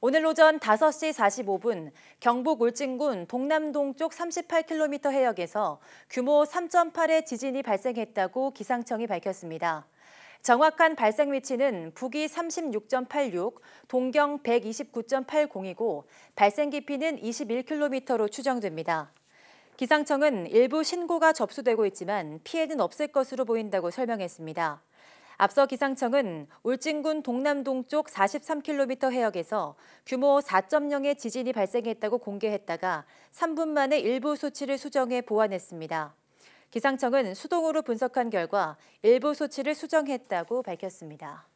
오늘 오전 5시 45분 경북 울진군 동남동쪽 38km 해역에서 규모 3.8의 지진이 발생했다고 기상청이 밝혔습니다. 정확한 발생 위치는 북위 36.86, 동경 129.80이고 발생 깊이는 21km로 추정됩니다. 기상청은 일부 신고가 접수되고 있지만 피해는 없을 것으로 보인다고 설명했습니다. 앞서 기상청은 울진군 동남동쪽 43km 해역에서 규모 4.0의 지진이 발생했다고 공개했다가 3분 만에 일부 수치를 수정해 보완했습니다. 기상청은 수동으로 분석한 결과 일부 수치를 수정했다고 밝혔습니다.